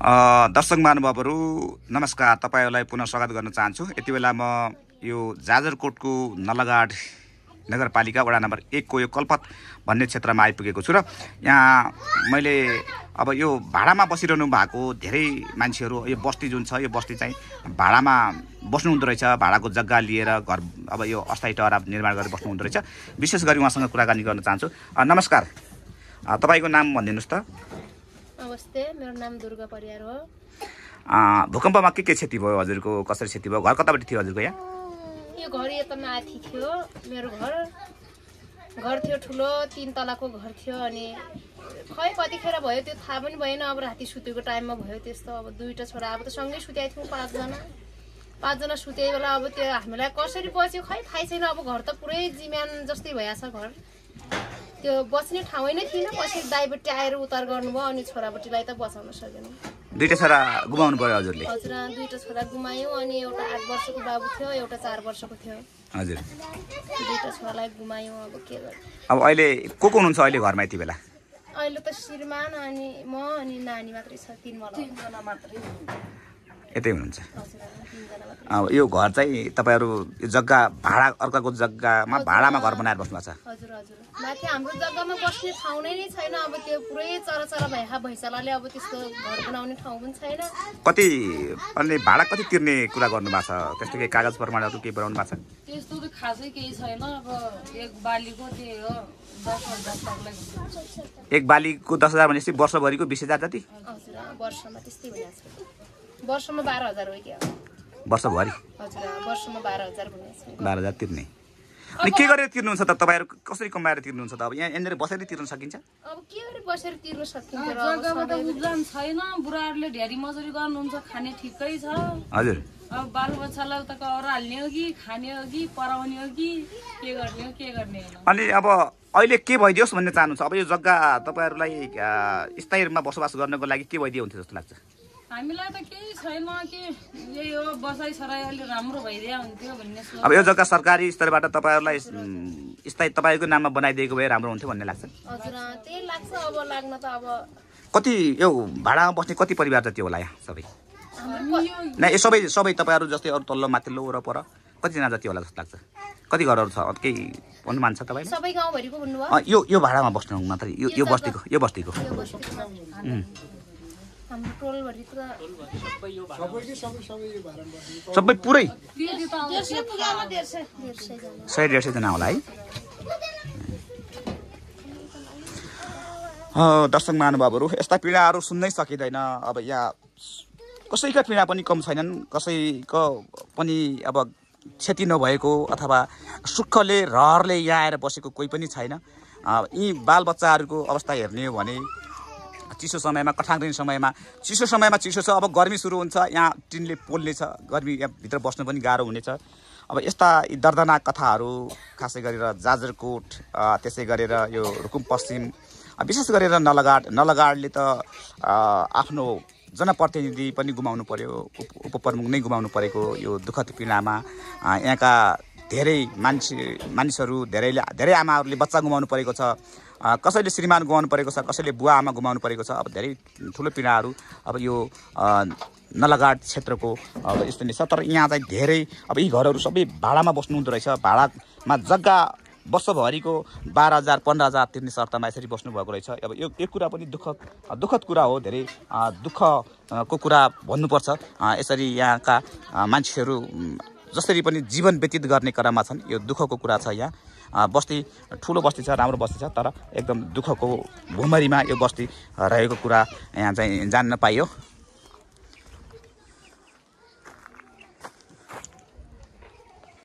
दर्शक महानुभावहरू नमस्कार तपाईँहरूलाई पुनः स्वागत गर्न चाहन्छु यति बेला म यो जाजरकोटको नलगाड नगरपालिका वडा नम्बर एकको यो कल्पत भन्ने क्षेत्रमा आइपुगेको छु र यहाँ मैले अब यो भाडामा बसिरहनु भएको धेरै मान्छेहरू यो बस्ती जुन छ यो बस्ती चाहिँ भाडामा बस्नुहुँदो रहेछ भाडाको जग्गा लिएर घर अब यो अस्थायी टहरा निर्माण गरेर बस्नुहुँदो रहेछ विशेष गरी उहाँसँग कुराकानी गर्न चाहन्छु नमस्कार तपाईँको नाम भनिदिनुहोस् त नमस्ते मेरो नाम दुर्गा परियार हो भूकम्पमा के के क्षति भयो हजुरको कसरी क्षति भयो घर कतापट्टि थियो हजुरको यहाँ यो घर यता माथि थियो मेरो घर घर थियो ठुलो तिन तलाको घर थियो अनि खै कतिखेर भयो त्यो थाहा पनि भएन अब राति सुतेको टाइममा भयो त्यस्तो अब दुईवटा छोरा अब त सँगै सुत्याएको थियौँ पाँचजना पाँचजना सुते बेला अब त्यो हामीलाई कसरी बच्यो खै थाहै छैन अब घर त पुरै जिम्यान जस्तै भइहाल्छ घर त्यो बस्ने ठाउँै नै थिएन पछि दाइबटी आएर उतार गर्नुभयो अनि छोराबटीलाई त बचाउन सकेन दुईटा छोरा गुमाउनु पर्यो हजुरले हजुर दुईटा छोरा गुमायौँ अनि एउटा आठ वर्षको बाबु थियो एउटा चार वर्षको थियो हजुर दुईवटा छोरालाई गुमायौँ अब के गर्नु अब अहिले को को हुनुहुन्छ अहिले घरमा यति बेला अहिले त श्रीमान अनि म अनि नानी मात्रै छ तिनवटा मात्रै यतै हुनुहुन्छ अब यो घर चाहिँ तपाईँहरू जग्गा भाडा अर्काको जग्गामा भाडामा घर बनाएर बस्नु भएको छ माथि हाम्रो जग्गामा बस्ने ठाउँ नै छैन अब त्यो पुरै चराचरा भएका भैँसालाले अब त्यस्तो घर बनाउने ठाउँ पनि छैन कति अनि भाडा कति तिर्ने कुरा गर्नुभएको छ त्यस्तो केही कागज प्रमाणहरू केही बनाउनु भएको छ त्यस्तो त खासै केही छैन अब एक बालीको त्यही हो एक बालीको दस हजार भनेपछि वर्षभरिको बिस हजार जति वर्षमा त्यस्तै भइरहेको वर्षमा बाह्र हजार हो क्या वर्षभरि वर्षमा बाह्र हजार तिर्ने अनि के गरेर तिर्नुहुन्छ त तपाईँहरू कसरी कमाएर तिर्नुहुन्छ त अब यहाँ यहाँनिर बसेर तिर्न सकिन्छ अब के गरेर बसेर तिर्न सकिन्छ जग्गामा त उब्जान छैन बुढाहरूले ढेरी मजुरी गर्नुहुन्छ खाने ठिकै छ हजुर अब बालबच्चालाई त कवर हाल्ने हो कि खाने हो कि पराउने हो कि के गर्ने हो के गर्ने अनि अब अहिले के भइदियोस् भन्ने चाहनुहुन्छ अब यो जग्गा तपाईँहरूलाई स्थायी रूपमा बसोबास गर्नको लागि के भइदियो हुन्थ्यो जस्तो लाग्छ हामीलाई त केही छैन कि यही हो बसाइ सराई अलि राम्रो भइदिया हुन्थ्यो भन्ने अब यो जग्गा सरकारी स्तरबाट तपाईँहरूलाई स्थायी तपाईँको नाममा बनाइदिएको भए राम्रो हुन्थ्यो भन्ने लाग्छ हजुर त्यही लाग्छ अब लाग्न त अब कति यो भाडामा बस्ने कति परिवार जति होला यहाँ सबै नै सबै सबै तपाईँहरू जस्तै अरू तल्लो माथिल्लो वरपर कतिजना जति होला जस्तो लाग्छ कति घरहरू छ केही भन्नु मान्छ तपाईँ सबै गाउँभरिको यो यो भाडामा बस्नु मात्रै यो यो बस्तीको यो बस्तीको सबै पुरै सय डेढ सयजना होला है दर्शक महानुभावहरू यस्ता पीडाहरू सुन्नै सकिँदैन अब यहाँ कसैका पीडा पनि कम छैनन् कसैको पनि अब क्षति नभएको अथवा सुखले रहरले यहाँ आएर बसेको कोही पनि छैन यी बालबच्चाहरूको अवस्था हेर्ने हो भने चिसो समयमा कठाङ समयमा चिसो समयमा चिसो छ अब गर्मी सुरु हुन्छ यहाँ टिनले पोल्ने छ गर्मी यहाँ भित्र बस्नु पनि गाह्रो हुनेछ अब यस्ता दर्दनाक कथाहरू खासै गरेर जाजरकोट त्यसै गरेर यो रुकुम पश्चिम विशेष गरेर नलगाड नलगाडले त आफ्नो जनप्रतिनिधि पनि गुमाउनु पर्यो उप उपप्रमुख नै गुमाउनु परेको यो दुःखद पीडामा यहाँका धेरै मान्छे मानिसहरू धेरैले धेरै आमाहरूले बच्चा गुमाउनु परेको छ कसैले श्रीमान गुमाउनु परेको छ कसैले बुवा आमा गुमाउनु परेको छ अब धेरै ठुलो पीडाहरू अब यो नलगाड क्षेत्रको अब यस्तो नै छ तर यहाँ चाहिँ धेरै अब यी घरहरू सबै भाडामा बस्नुहुँदो रहेछ भाडामा जग्गा वर्षभरिको बाह्र हजार पन्ध्र हजार तिर्ने शर्तमा यसरी बस्नुभएको रहेछ अब यो यो कुरा पनि दुःख दुःखद कुरा हो धेरै दुःखको कुरा भन्नुपर्छ यसरी यहाँका मान्छेहरू जसरी पनि जीवन व्यतीत गर्ने क्रममा छन् यो दुःखको कुरा छ यहाँ बस्ती ठुलो बस्ती छ राम्रो बस्ती छ तर एकदम दुःखको भुमरीमा यो बस्ती रहेको कुरा यहाँ चाहिँ जान्न पाइयो